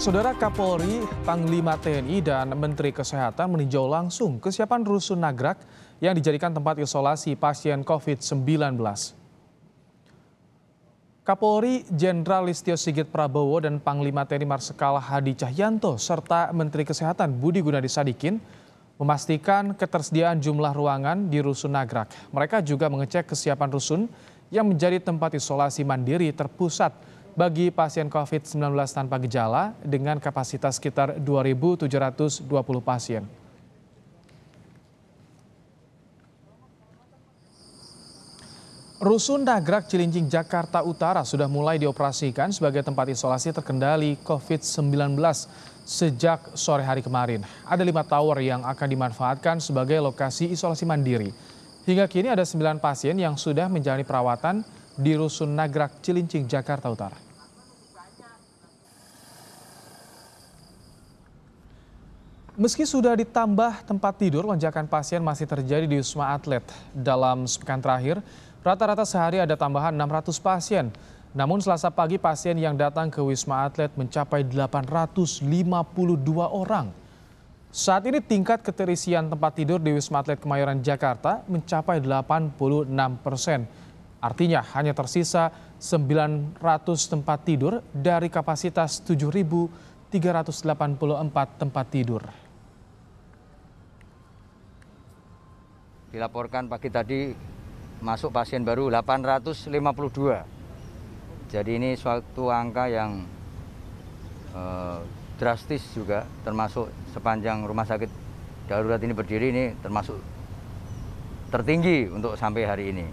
Saudara Kapolri, Panglima TNI, dan Menteri Kesehatan meninjau langsung kesiapan Rusun Nagrak yang dijadikan tempat isolasi pasien COVID-19. Kapolri Jenderal Listio Sigit Prabowo dan Panglima TNI Marsikal Hadi Cahyanto serta Menteri Kesehatan Budi Gunadi Sadikin memastikan ketersediaan jumlah ruangan di Rusun Nagrak. Mereka juga mengecek kesiapan rusun yang menjadi tempat isolasi mandiri terpusat bagi pasien COVID-19 tanpa gejala dengan kapasitas sekitar 2.720 pasien. Rusun Nagrak Cilincing Jakarta Utara sudah mulai dioperasikan sebagai tempat isolasi terkendali COVID-19 sejak sore hari kemarin. Ada lima tower yang akan dimanfaatkan sebagai lokasi isolasi mandiri. Hingga kini ada sembilan pasien yang sudah menjalani perawatan di Rusun Nagrak, Cilincing, Jakarta Utara. Meski sudah ditambah tempat tidur, lonjakan pasien masih terjadi di Wisma Atlet. Dalam sepekan terakhir, rata-rata sehari ada tambahan 600 pasien. Namun selasa pagi pasien yang datang ke Wisma Atlet mencapai 852 orang. Saat ini tingkat keterisian tempat tidur di Wisma Atlet Kemayoran Jakarta mencapai 86 persen. Artinya hanya tersisa 900 tempat tidur dari kapasitas 7.384 tempat tidur. Dilaporkan pagi tadi masuk pasien baru 852. Jadi ini suatu angka yang eh, drastis juga termasuk sepanjang rumah sakit darurat ini berdiri ini termasuk tertinggi untuk sampai hari ini.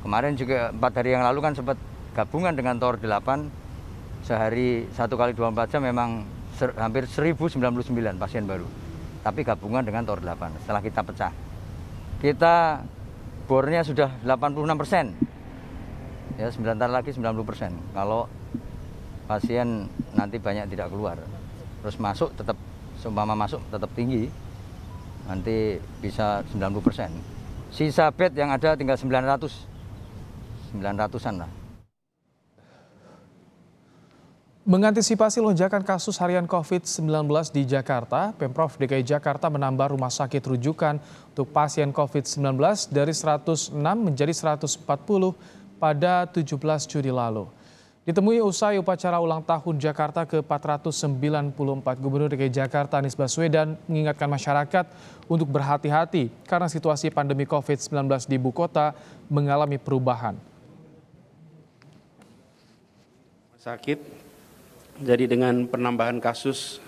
Kemarin juga empat hari yang lalu kan sempat gabungan dengan Tower 8 sehari satu kali 24 jam memang ser, hampir 1099 pasien baru. Tapi gabungan dengan Tower 8 setelah kita pecah. Kita bornya sudah 86 persen. Ya, sembilan tahun lagi 90 persen. Kalau pasien nanti banyak tidak keluar. Terus masuk tetap, seumpama masuk tetap tinggi, nanti bisa 90 persen. Sisa bed yang ada tinggal 900 900-an lah. Mengantisipasi lonjakan kasus harian COVID-19 di Jakarta, Pemprov DKI Jakarta menambah rumah sakit rujukan untuk pasien COVID-19 dari 106 menjadi 140 pada 17 Juli lalu. Ditemui usai upacara ulang tahun Jakarta ke-494, Gubernur DKI Jakarta Anies Baswedan mengingatkan masyarakat untuk berhati-hati karena situasi pandemi COVID-19 di ibu kota mengalami perubahan. sakit. Jadi dengan penambahan kasus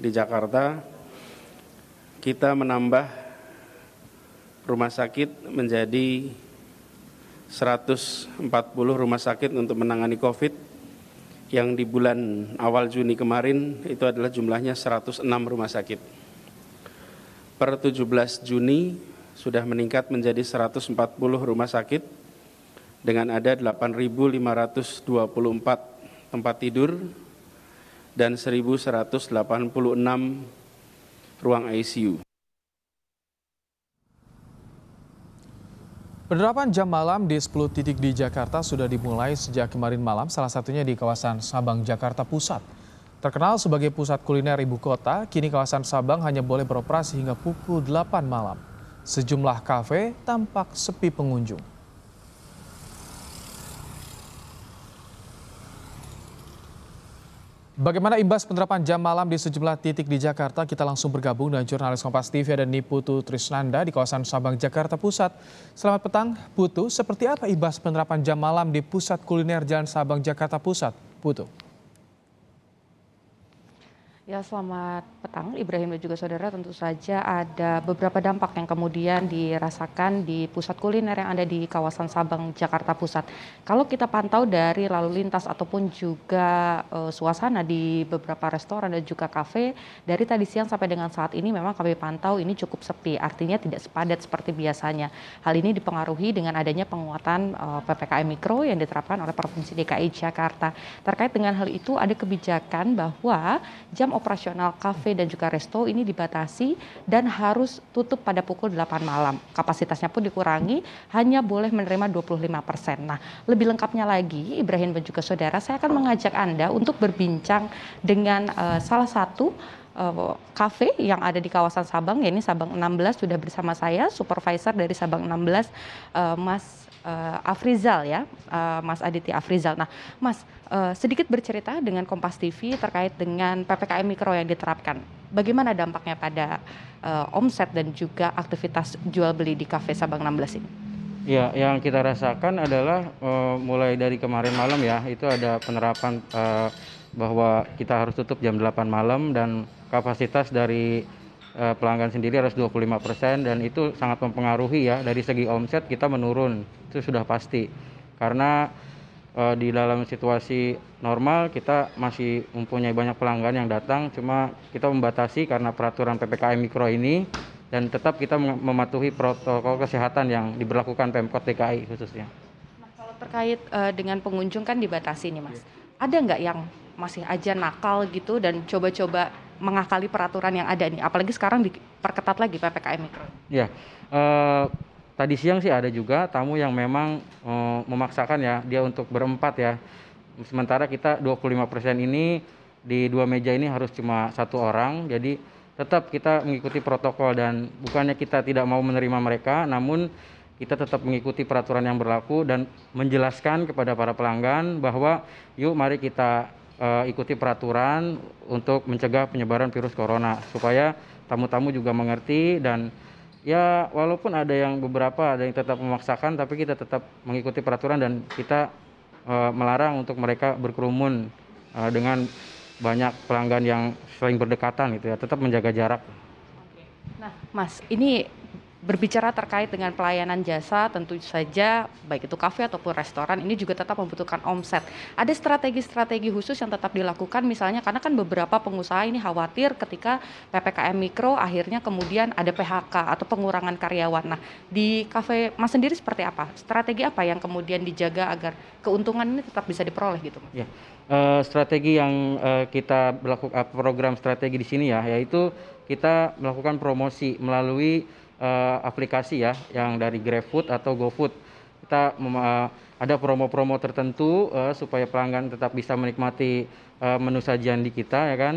di Jakarta, kita menambah rumah sakit menjadi 140 rumah sakit untuk menangani COVID yang di bulan awal Juni kemarin itu adalah jumlahnya 106 rumah sakit. Per 17 Juni sudah meningkat menjadi 140 rumah sakit dengan ada 8.524 tempat tidur dan 1.186 ruang ICU. Penerapan jam malam di 10 titik di Jakarta sudah dimulai sejak kemarin malam, salah satunya di kawasan Sabang, Jakarta Pusat. Terkenal sebagai pusat kuliner ibu kota, kini kawasan Sabang hanya boleh beroperasi hingga pukul 8 malam. Sejumlah kafe tampak sepi pengunjung. Bagaimana imbas penerapan jam malam di sejumlah titik di Jakarta? Kita langsung bergabung dengan jurnalis Kompas TV ada Niputu Trisnanda di kawasan Sabang, Jakarta Pusat. Selamat petang, Putu. Seperti apa imbas penerapan jam malam di Pusat Kuliner Jalan Sabang, Jakarta Pusat? Putu. Ya selamat petang Ibrahim dan juga saudara tentu saja ada beberapa dampak yang kemudian dirasakan di pusat kuliner yang ada di kawasan Sabang Jakarta Pusat. Kalau kita pantau dari lalu lintas ataupun juga uh, suasana di beberapa restoran dan juga kafe dari tadi siang sampai dengan saat ini memang kami pantau ini cukup sepi artinya tidak sepadat seperti biasanya. Hal ini dipengaruhi dengan adanya penguatan uh, eh, PPKM mikro yang diterapkan oleh Provinsi DKI Jakarta. Terkait dengan hal itu ada kebijakan bahwa jam operasional kafe dan juga resto ini dibatasi dan harus tutup pada pukul 8 malam. Kapasitasnya pun dikurangi, hanya boleh menerima 25 persen. Nah, lebih lengkapnya lagi, Ibrahim dan juga saudara, saya akan mengajak Anda untuk berbincang dengan uh, salah satu eh, kafe uh, yang ada di kawasan Sabang, ya ini Sabang 16 sudah bersama saya supervisor dari Sabang 16 uh, eh, Mas uh, Afrizal ya, uh, Mas Aditya Afrizal. Nah, Mas uh, sedikit bercerita dengan Kompas TV terkait dengan ppkm mikro yang diterapkan. Bagaimana dampaknya pada uh, omset dan juga aktivitas jual beli di Cafe Sabang 16 ini? Ya, yang kita rasakan adalah uh, mulai dari kemarin malam ya, itu ada penerapan uh, bahwa kita harus tutup jam 8 malam dan kapasitas dari uh, pelanggan sendiri harus 25% dan itu sangat mempengaruhi ya dari segi omset kita menurun itu sudah pasti karena uh, di dalam situasi normal kita masih mempunyai banyak pelanggan yang datang cuma kita membatasi karena peraturan PPKM mikro ini dan tetap kita mematuhi protokol kesehatan yang diberlakukan Pemkot DKI khususnya. Mas, nah, kalau terkait uh, dengan pengunjung kan dibatasi nih Mas. Ada nggak yang masih aja nakal gitu dan coba-coba mengakali peraturan yang ada nih, apalagi sekarang diperketat lagi ppkm mikro. Ya, eh, tadi siang sih ada juga tamu yang memang eh, memaksakan ya dia untuk berempat ya. Sementara kita 25% ini di dua meja ini harus cuma satu orang, jadi tetap kita mengikuti protokol dan bukannya kita tidak mau menerima mereka, namun kita tetap mengikuti peraturan yang berlaku dan menjelaskan kepada para pelanggan bahwa yuk mari kita uh, ikuti peraturan untuk mencegah penyebaran virus corona supaya tamu-tamu juga mengerti dan ya walaupun ada yang beberapa ada yang tetap memaksakan tapi kita tetap mengikuti peraturan dan kita uh, melarang untuk mereka berkerumun uh, dengan banyak pelanggan yang sering berdekatan gitu ya tetap menjaga jarak. Nah, Mas, ini Berbicara terkait dengan pelayanan jasa, tentu saja baik itu kafe ataupun restoran ini juga tetap membutuhkan omset. Ada strategi-strategi khusus yang tetap dilakukan misalnya karena kan beberapa pengusaha ini khawatir ketika PPKM mikro akhirnya kemudian ada PHK atau pengurangan karyawan. Nah, di kafe Mas sendiri seperti apa? Strategi apa yang kemudian dijaga agar keuntungan ini tetap bisa diperoleh gitu? Ya. Uh, strategi yang eh, kita melakukan eh, program strategi di sini ya yaitu kita melakukan promosi melalui uh, aplikasi ya yang dari GrabFood atau GoFood. Kita uh, ada promo-promo tertentu uh, supaya pelanggan tetap bisa menikmati uh, menu sajian di kita ya kan.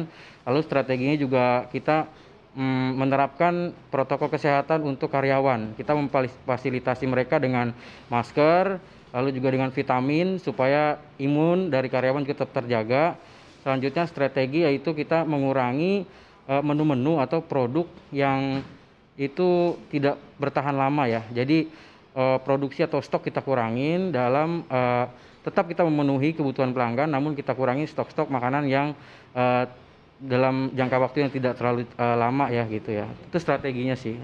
Lalu strateginya juga kita mm, menerapkan protokol kesehatan untuk karyawan. Kita memfasilitasi mereka dengan masker, lalu juga dengan vitamin supaya imun dari karyawan tetap terjaga. Selanjutnya strategi yaitu kita mengurangi menu-menu atau produk yang itu tidak bertahan lama ya. Jadi uh, produksi atau stok kita kurangin dalam uh, tetap kita memenuhi kebutuhan pelanggan, namun kita kurangi stok-stok makanan yang uh, dalam jangka waktu yang tidak terlalu uh, lama ya gitu ya. Itu strateginya sih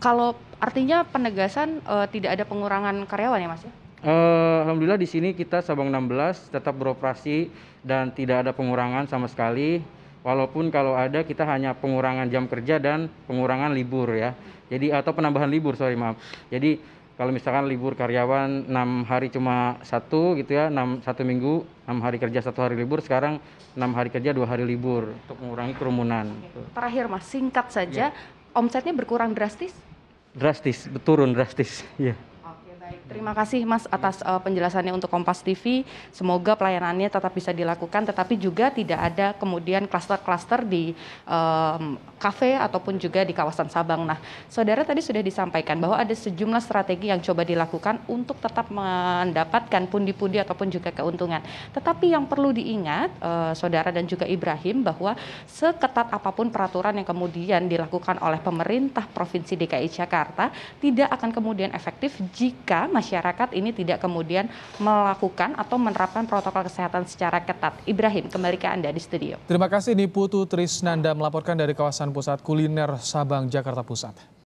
Kalau artinya penegasan uh, tidak ada pengurangan karyawan ya Mas ya? Uh, Alhamdulillah di sini kita Sabang 16 tetap beroperasi dan tidak ada pengurangan sama sekali walaupun kalau ada kita hanya pengurangan jam kerja dan pengurangan libur ya. Jadi atau penambahan libur sorry maaf. Jadi kalau misalkan libur karyawan 6 hari cuma satu gitu ya, 6 satu minggu 6 hari kerja satu hari libur, sekarang 6 hari kerja dua hari libur untuk mengurangi kerumunan. Terakhir Mas, singkat saja, ya. omsetnya berkurang drastis? Drastis, turun drastis, ya. Baik, terima kasih Mas atas uh, penjelasannya untuk Kompas TV. Semoga pelayanannya tetap bisa dilakukan, tetapi juga tidak ada kemudian klaster-klaster di um, kafe ataupun juga di kawasan Sabang. Nah, saudara tadi sudah disampaikan bahwa ada sejumlah strategi yang coba dilakukan untuk tetap mendapatkan pundi-pundi ataupun juga keuntungan. Tetapi yang perlu diingat, uh, saudara dan juga Ibrahim, bahwa seketat apapun peraturan yang kemudian dilakukan oleh pemerintah Provinsi DKI Jakarta, tidak akan kemudian efektif jika jika masyarakat ini tidak kemudian melakukan atau menerapkan protokol kesehatan secara ketat. Ibrahim, kembali ke Anda di studio. Terima kasih Niputu Trisnanda melaporkan dari kawasan pusat kuliner Sabang, Jakarta Pusat.